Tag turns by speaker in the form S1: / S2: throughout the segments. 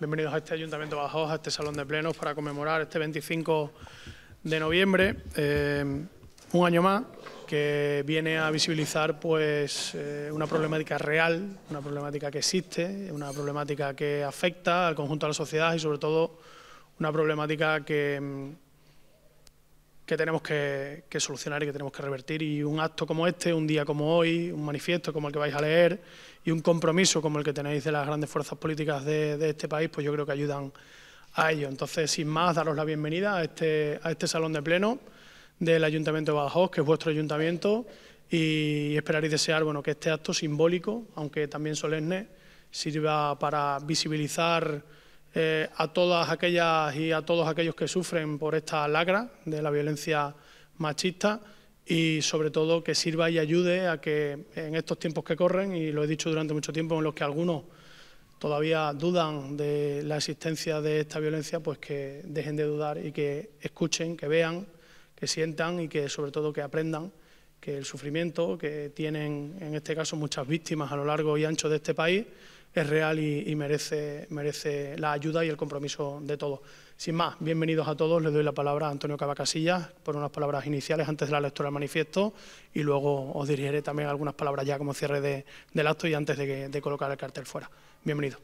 S1: Bienvenidos a este Ayuntamiento Bajos, a este Salón de Plenos, para conmemorar este 25 de noviembre, eh, un año más, que viene a visibilizar pues, eh, una problemática real, una problemática que existe, una problemática que afecta al conjunto de la sociedad y sobre todo una problemática que mm, que tenemos que, solucionar y que tenemos que revertir. Y un acto como este, un día como hoy, un manifiesto como el que vais a leer y un compromiso como el que tenéis de las grandes fuerzas políticas de, este país, pues yo creo que ayudan a ello. Entonces, sin más, daros la bienvenida a este, a este salón de pleno del Ayuntamiento de Badajoz, que es vuestro ayuntamiento, y esperar y desear bueno, que este acto simbólico, aunque también solemne, sirva para visibilizar eh, a todas aquellas y a todos aquellos que sufren por esta lacra de la violencia machista y sobre todo que sirva y ayude a que en estos tiempos que corren, y lo he dicho durante mucho tiempo, en los que algunos todavía dudan de la existencia de esta violencia, pues que dejen de dudar y que escuchen, que vean, que sientan y que sobre todo que aprendan que el sufrimiento que tienen en este caso muchas víctimas a lo largo y ancho de este país es real y, merece, merece la ayuda y el compromiso de todos. Sin más, bienvenidos a todos. Le doy la palabra a Antonio Cavacasillas por unas palabras iniciales antes de la lectura del manifiesto y luego os dirigiré también algunas palabras ya como cierre de, del acto y antes de, de colocar el cartel fuera. Bienvenido.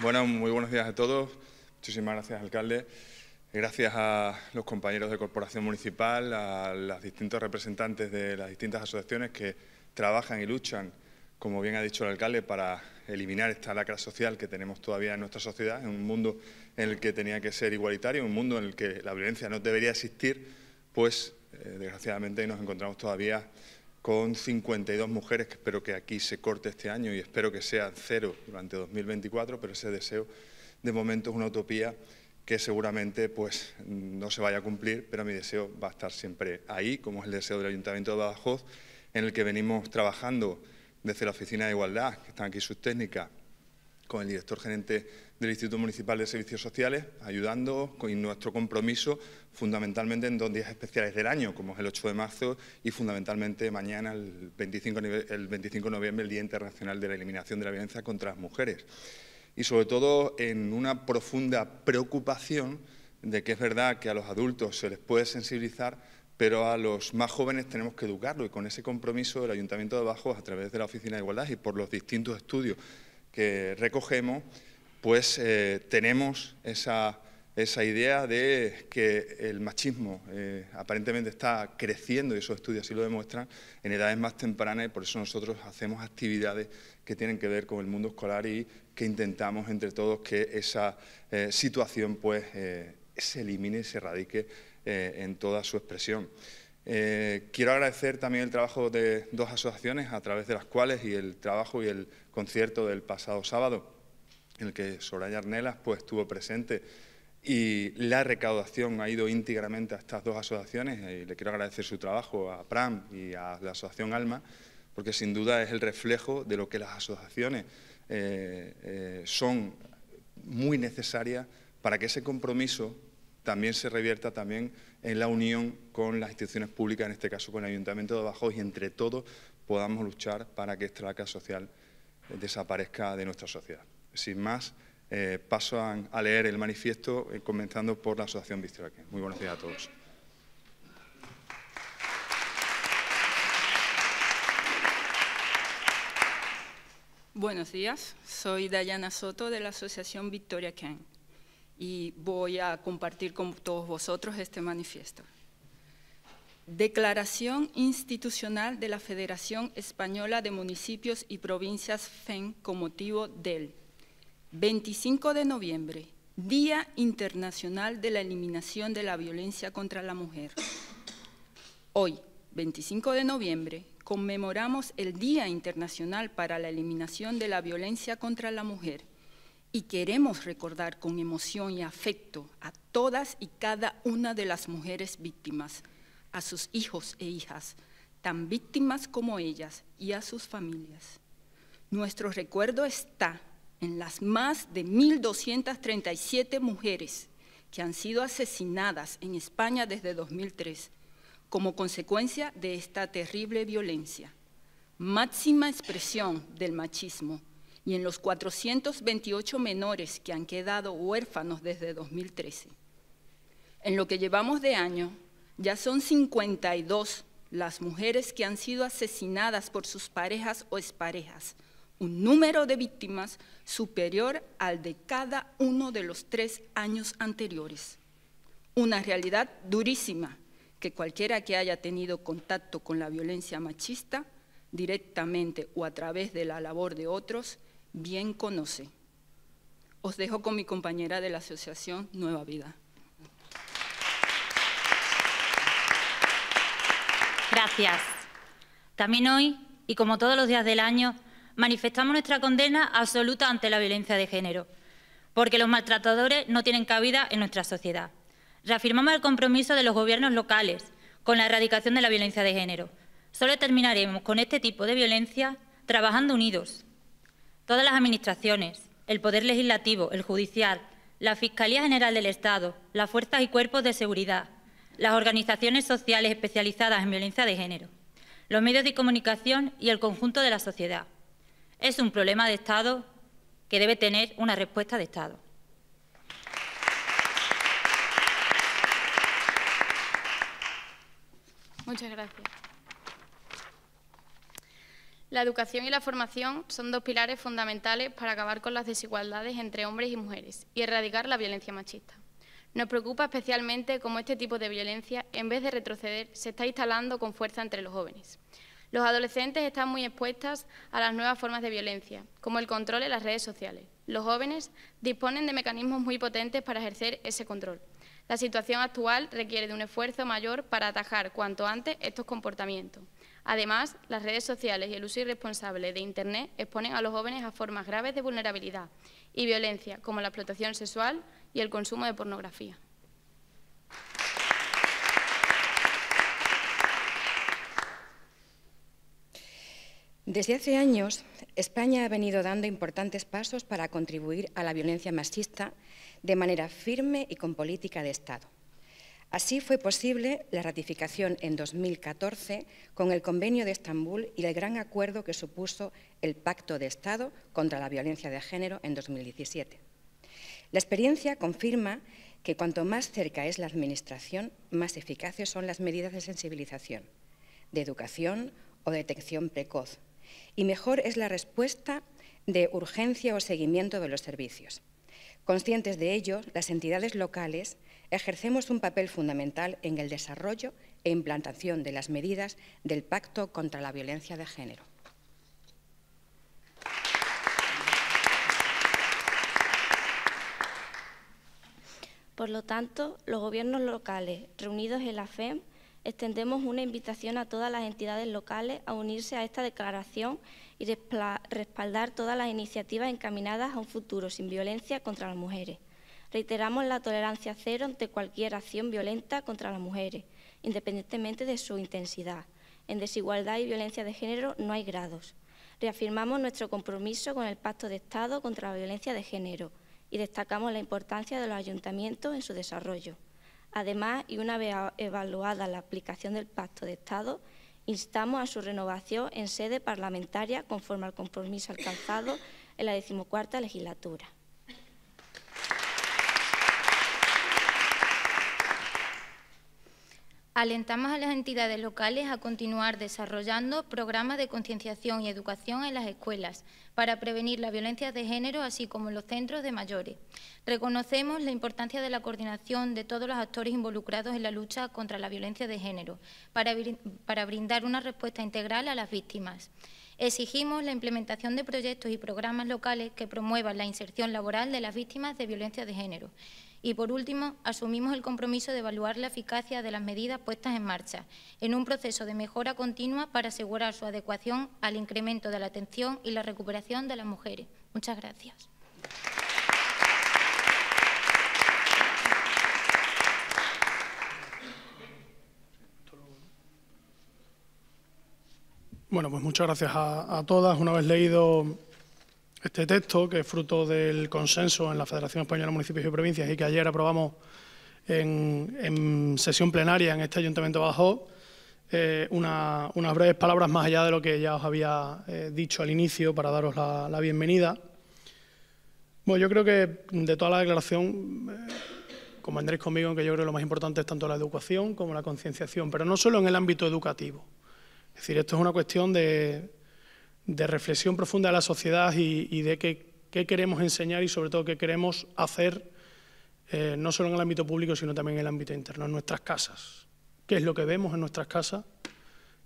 S2: Bueno, muy buenos días a todos. Muchísimas gracias, alcalde. Gracias a los compañeros de Corporación Municipal, a los distintos representantes de las distintas asociaciones que trabajan y luchan, como bien ha dicho el alcalde, para eliminar esta lacra social que tenemos todavía en nuestra sociedad, en un mundo en el que tenía que ser igualitario, un mundo en el que la violencia no debería existir, pues eh, desgraciadamente nos encontramos todavía con 52 mujeres, que espero que aquí se corte este año y espero que sea cero durante 2024, pero ese deseo de momento es una utopía que seguramente pues, no se vaya a cumplir, pero mi deseo va a estar siempre ahí, como es el deseo del Ayuntamiento de Badajoz, en el que venimos trabajando desde la Oficina de Igualdad, que están aquí sus técnicas, con el director gerente del Instituto Municipal de Servicios Sociales, ayudando con nuestro compromiso fundamentalmente en dos días especiales del año, como es el 8 de marzo y fundamentalmente mañana, el el 25 de noviembre, el Día Internacional de la Eliminación de la Violencia contra las Mujeres y sobre todo en una profunda preocupación de que es verdad que a los adultos se les puede sensibilizar, pero a los más jóvenes tenemos que educarlo y con ese compromiso del Ayuntamiento de Bajos a través de la Oficina de Igualdad y por los distintos estudios que recogemos, pues eh, tenemos esa esa idea de que el machismo eh, aparentemente está creciendo, y esos estudios así lo demuestran, en edades más tempranas y por eso nosotros hacemos actividades que tienen que ver con el mundo escolar y que intentamos entre todos que esa eh, situación pues eh, se elimine y se erradique en toda su expresión. quiero agradecer también el trabajo de dos asociaciones a través de las cuales y el trabajo y el concierto del pasado sábado, en el que Soraya Arnelas pues, estuvo presente y la recaudación ha ido íntegramente a estas dos asociaciones eh, y le quiero agradecer su trabajo a PRAM y a la Asociación ALMA porque sin duda es el reflejo de lo que las asociaciones eh, eh, son muy necesarias para que ese compromiso también se revierta también en la unión con las instituciones públicas, en este caso con el Ayuntamiento de Bajo y entre todos podamos luchar para que esta vaca social desaparezca de nuestra sociedad. Sin más, eh, pasan a leer el manifiesto, eh, comenzando por la Asociación Victoria Ken. Muy buenos días a todos.
S3: Buenos días, soy Dayana Soto de la Asociación Victoria Ken y voy a compartir con todos vosotros este manifiesto. Declaración institucional de la Federación Española de Municipios y Provincias FEN con motivo del 25 de noviembre, Día Internacional de la Eliminación de la Violencia contra la Mujer. Hoy, 25 de noviembre, conmemoramos el Día Internacional para la Eliminación de la Violencia contra la Mujer y queremos recordar con emoción y afecto a todas y cada una de las mujeres víctimas, a sus hijos e hijas, tan víctimas como ellas, y a sus familias. Nuestro recuerdo está en las más de 1.237 mujeres que han sido asesinadas en España desde 2003 como consecuencia de esta terrible violencia, máxima expresión del machismo, y en los 428 menores que han quedado huérfanos desde 2013. En lo que llevamos de año, ya son 52 las mujeres que han sido asesinadas por sus parejas o exparejas, un número de víctimas superior al de cada uno de los tres años anteriores. Una realidad durísima que cualquiera que haya tenido contacto con la violencia machista, directamente o a través de la labor de otros, bien conoce. Os dejo con mi compañera de la Asociación Nueva Vida. Gracias. También hoy, y como todos los días del año, manifestamos nuestra condena absoluta ante la violencia de género, porque los maltratadores no tienen cabida en nuestra sociedad. Reafirmamos el compromiso de los gobiernos locales con la erradicación de la violencia de género. Solo terminaremos con este tipo de violencia trabajando unidos. Todas las administraciones, el Poder Legislativo, el Judicial, la Fiscalía General del Estado, las fuerzas y cuerpos de seguridad, las organizaciones sociales especializadas en violencia de género, los medios de comunicación y el conjunto de la sociedad. Es un problema de Estado que debe tener una respuesta de Estado. Muchas gracias. La educación y la formación son dos pilares fundamentales para acabar con las desigualdades entre hombres y mujeres y erradicar la violencia machista. Nos preocupa especialmente cómo este tipo de violencia, en vez de retroceder, se está instalando con fuerza entre los jóvenes. Los adolescentes están muy expuestas a las nuevas formas de violencia, como el control en las redes sociales. Los jóvenes disponen de mecanismos muy potentes para ejercer ese control. La situación actual requiere de un esfuerzo mayor para atajar cuanto antes estos comportamientos. Además, las redes sociales y el uso irresponsable de Internet exponen a los jóvenes a formas graves de vulnerabilidad y violencia, como la explotación sexual y el consumo de pornografía. Desde hace años, España ha venido dando importantes pasos para contribuir a la violencia machista de manera firme y con política de Estado. Así fue posible la ratificación en 2014 con el Convenio de Estambul y el gran acuerdo que supuso el Pacto de Estado contra la Violencia de Género en 2017. La experiencia confirma que cuanto más cerca es la Administración, más eficaces son las medidas de sensibilización, de educación o detección precoz, y mejor es la respuesta de urgencia o seguimiento de los servicios. Conscientes de ello, las entidades locales ejercemos un papel fundamental en el desarrollo e implantación de las medidas del Pacto contra la Violencia de Género. Por lo tanto, los gobiernos locales, reunidos en la FEM, extendemos una invitación a todas las entidades locales a unirse a esta declaración y respaldar todas las iniciativas encaminadas a un futuro sin violencia contra las mujeres. Reiteramos la tolerancia cero ante cualquier acción violenta contra las mujeres, independientemente de su intensidad. En desigualdad y violencia de género no hay grados. Reafirmamos nuestro compromiso con el Pacto de Estado contra la Violencia de Género y destacamos la importancia de los ayuntamientos en su desarrollo. Además, y una vez evaluada la aplicación del Pacto de Estado, instamos a su renovación en sede parlamentaria conforme al compromiso alcanzado en la decimocuarta legislatura. Alentamos a las entidades locales a continuar desarrollando programas de concienciación y educación en las escuelas para prevenir la violencia de género, así como en los centros de mayores. Reconocemos la importancia de la coordinación de todos los actores involucrados en la lucha contra la violencia de género para brindar una respuesta integral a las víctimas. Exigimos la implementación de proyectos y programas locales que promuevan la inserción laboral de las víctimas de violencia de género y, por último, asumimos el compromiso de evaluar la eficacia de las medidas puestas en marcha en un proceso de mejora continua para asegurar su adecuación al incremento de la atención y la recuperación de las mujeres. Muchas gracias.
S1: Bueno, pues muchas gracias a, todas. Una vez leído este texto, que es fruto del consenso en la Federación Española de Municipios y Provincias y que ayer aprobamos en, sesión plenaria en este Ayuntamiento Bajo, eh, unas breves palabras más allá de lo que ya os había eh, dicho al inicio para daros la, bienvenida. Bueno, yo creo que de toda la declaración como eh, convendréis conmigo en que yo creo que lo más importante es tanto la educación como la concienciación, pero no solo en el ámbito educativo. Es decir, esto es una cuestión de de reflexión profunda de la sociedad y, de qué, queremos enseñar y sobre todo qué queremos hacer, eh, no solo en el ámbito público, sino también en el ámbito interno, en nuestras casas. ¿Qué es lo que vemos en nuestras casas?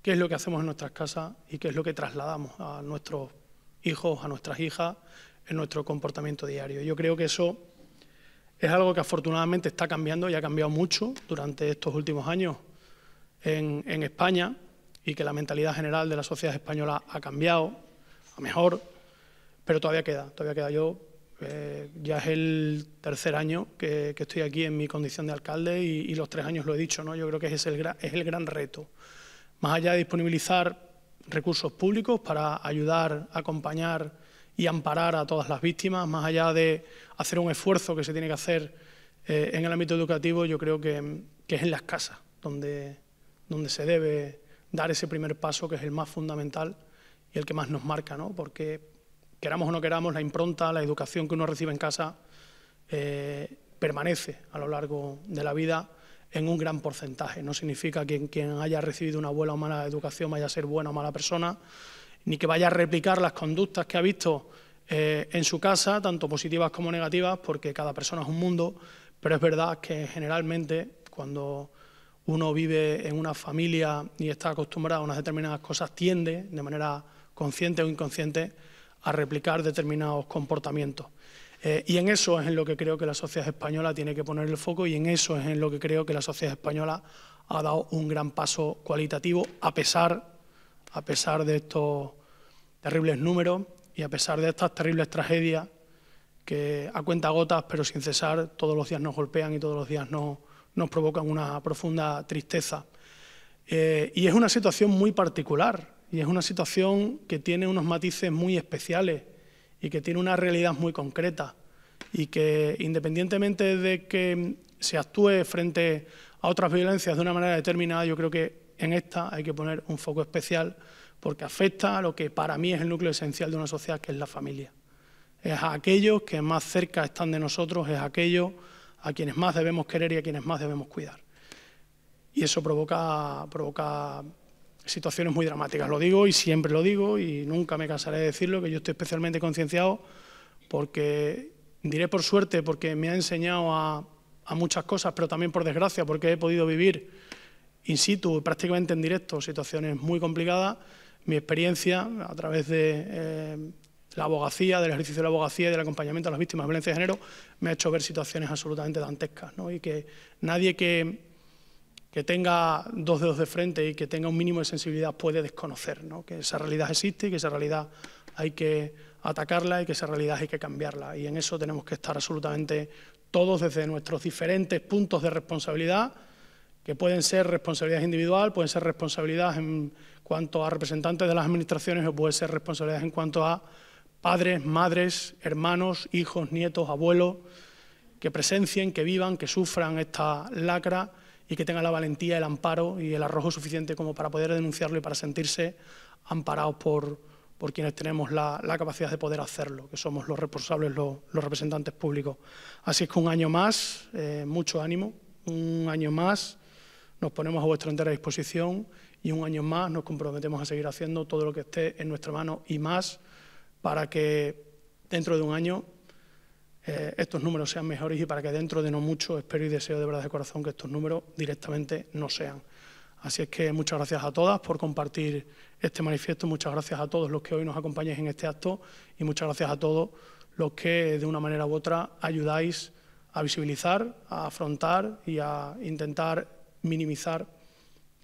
S1: ¿Qué es lo que hacemos en nuestras casas? ¿Y qué es lo que trasladamos a nuestros hijos, a nuestras hijas, en nuestro comportamiento diario? Yo creo que eso es algo que afortunadamente está cambiando y ha cambiado mucho durante estos últimos años en España y que la mentalidad general de la sociedad española ha cambiado, a mejor, pero todavía queda, todavía queda. Yo eh, ya es el tercer año que, que, estoy aquí en mi condición de alcalde y, los tres años lo he dicho, ¿no? yo creo que ese es el, gran, es el gran reto. Más allá de disponibilizar recursos públicos para ayudar, acompañar y amparar a todas las víctimas, más allá de hacer un esfuerzo que se tiene que hacer eh, en el ámbito educativo, yo creo que, que es en las casas donde, donde se debe dar ese primer paso que es el más fundamental y el que más nos marca, ¿no? Porque queramos o no queramos, la impronta, la educación que uno recibe en casa eh, permanece a lo largo de la vida en un gran porcentaje. No significa que quien haya recibido una buena o mala educación vaya a ser buena o mala persona, ni que vaya a replicar las conductas que ha visto eh, en su casa, tanto positivas como negativas, porque cada persona es un mundo, pero es verdad que generalmente cuando uno vive en una familia y está acostumbrado a unas determinadas cosas, tiende de manera consciente o inconsciente a replicar determinados comportamientos. Eh, y en eso es en lo que creo que la sociedad española tiene que poner el foco y en eso es en lo que creo que la sociedad española ha dado un gran paso cualitativo a pesar, a pesar de estos terribles números y a pesar de estas terribles tragedias que a cuenta gotas pero sin cesar todos los días nos golpean y todos los días nos nos provocan una profunda tristeza. Eh, y es una situación muy particular, y es una situación que tiene unos matices muy especiales y que tiene una realidad muy concreta, y que independientemente de que se actúe frente a otras violencias de una manera determinada, yo creo que en esta hay que poner un foco especial porque afecta a lo que para mí es el núcleo esencial de una sociedad, que es la familia. Es a aquellos que más cerca están de nosotros, es a aquellos a quienes más debemos querer y a quienes más debemos cuidar. Y eso provoca, provoca situaciones muy dramáticas. Lo digo y siempre lo digo y nunca me cansaré de decirlo, que yo estoy especialmente concienciado porque, diré por suerte, porque me ha enseñado a, muchas cosas, pero también por desgracia, porque he podido vivir in situ, prácticamente en directo, situaciones muy complicadas. Mi experiencia a través de... Eh, la abogacía, del ejercicio de la abogacía y del acompañamiento a las víctimas de violencia de género, me ha hecho ver situaciones absolutamente dantescas. Y que nadie que, que, tenga dos dedos de frente y que tenga un mínimo de sensibilidad puede desconocer que esa realidad existe y que esa realidad hay que atacarla y que esa realidad hay que cambiarla. Y en eso tenemos que estar absolutamente todos desde nuestros diferentes puntos de responsabilidad, que pueden ser responsabilidades individual, pueden ser responsabilidades en cuanto a representantes de las administraciones o puede ser responsabilidades en cuanto a padres, madres, hermanos, hijos, nietos, abuelos, que presencien, que vivan, que sufran esta lacra y que tengan la valentía, el amparo y el arrojo suficiente como para poder denunciarlo y para sentirse amparados por, por quienes tenemos la, capacidad de poder hacerlo, que somos los responsables, los, representantes públicos. Así es que un año más, eh, mucho ánimo, un año más, nos ponemos a vuestra entera disposición y un año más nos comprometemos a seguir haciendo todo lo que esté en nuestra mano y más para que dentro de un año eh, estos números sean mejores y para que dentro de no mucho espero y deseo de verdad de corazón que estos números directamente no sean. Así es que muchas gracias a todas por compartir este manifiesto, muchas gracias a todos los que hoy nos acompañáis en este acto y muchas gracias a todos los que de una manera u otra ayudáis a visibilizar, a afrontar y a intentar minimizar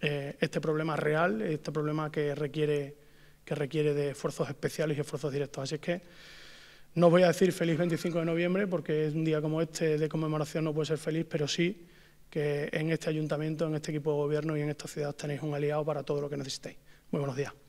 S1: eh, este problema real, este problema que requiere que requiere de esfuerzos especiales y esfuerzos directos. Así es que no voy a decir feliz 25 de noviembre, porque es un día como este de conmemoración no puede ser feliz, pero sí que en este ayuntamiento, en este equipo de gobierno y en esta ciudad tenéis un aliado para todo lo que necesitéis. Muy buenos días.